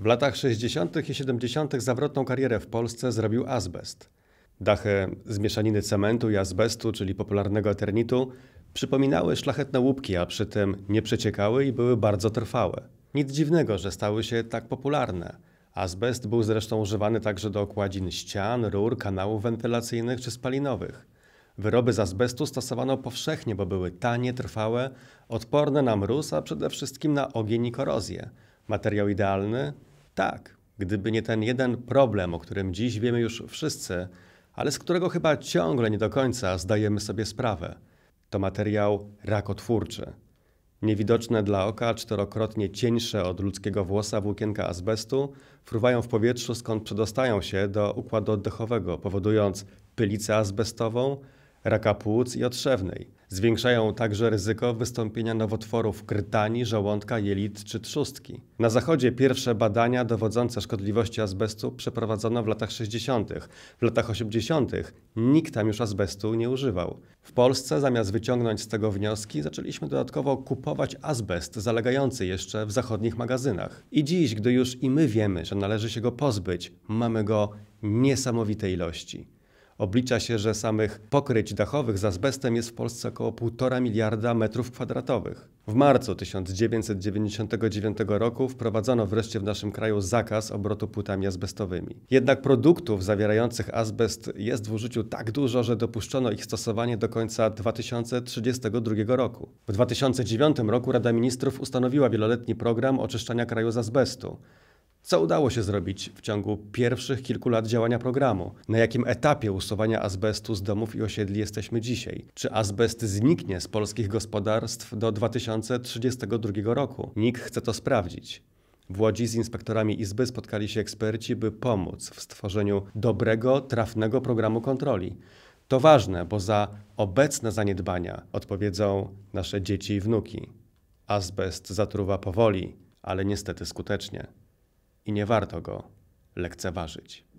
W latach 60. i 70. zawrotną karierę w Polsce zrobił azbest. Dachy z mieszaniny cementu i azbestu, czyli popularnego eternitu, przypominały szlachetne łupki, a przy tym nie przeciekały i były bardzo trwałe. Nic dziwnego, że stały się tak popularne. Azbest był zresztą używany także do okładzin ścian, rur, kanałów wentylacyjnych czy spalinowych. Wyroby z azbestu stosowano powszechnie, bo były tanie, trwałe, odporne na mróz, a przede wszystkim na ogień i korozję. Materiał idealny tak, gdyby nie ten jeden problem, o którym dziś wiemy już wszyscy, ale z którego chyba ciągle nie do końca zdajemy sobie sprawę. To materiał rakotwórczy. Niewidoczne dla oka, czterokrotnie cieńsze od ludzkiego włosa włókienka azbestu fruwają w powietrzu, skąd przedostają się do układu oddechowego, powodując pylicę azbestową, raka płuc i otrzewnej, Zwiększają także ryzyko wystąpienia nowotworów krytani, żołądka, jelit czy trzustki. Na Zachodzie pierwsze badania dowodzące szkodliwości azbestu przeprowadzono w latach 60. W latach 80. nikt tam już azbestu nie używał. W Polsce zamiast wyciągnąć z tego wnioski, zaczęliśmy dodatkowo kupować azbest zalegający jeszcze w zachodnich magazynach. I dziś, gdy już i my wiemy, że należy się go pozbyć, mamy go niesamowitej ilości. Oblicza się, że samych pokryć dachowych z azbestem jest w Polsce około 1,5 miliarda metrów kwadratowych. W marcu 1999 roku wprowadzono wreszcie w naszym kraju zakaz obrotu płytami azbestowymi. Jednak produktów zawierających azbest jest w użyciu tak dużo, że dopuszczono ich stosowanie do końca 2032 roku. W 2009 roku Rada Ministrów ustanowiła wieloletni program oczyszczania kraju z azbestu. Co udało się zrobić w ciągu pierwszych kilku lat działania programu? Na jakim etapie usuwania azbestu z domów i osiedli jesteśmy dzisiaj? Czy azbest zniknie z polskich gospodarstw do 2032 roku? NIK chce to sprawdzić. W Łodzi z inspektorami Izby spotkali się eksperci, by pomóc w stworzeniu dobrego, trafnego programu kontroli. To ważne, bo za obecne zaniedbania odpowiedzą nasze dzieci i wnuki. Azbest zatruwa powoli, ale niestety skutecznie i nie warto go lekceważyć.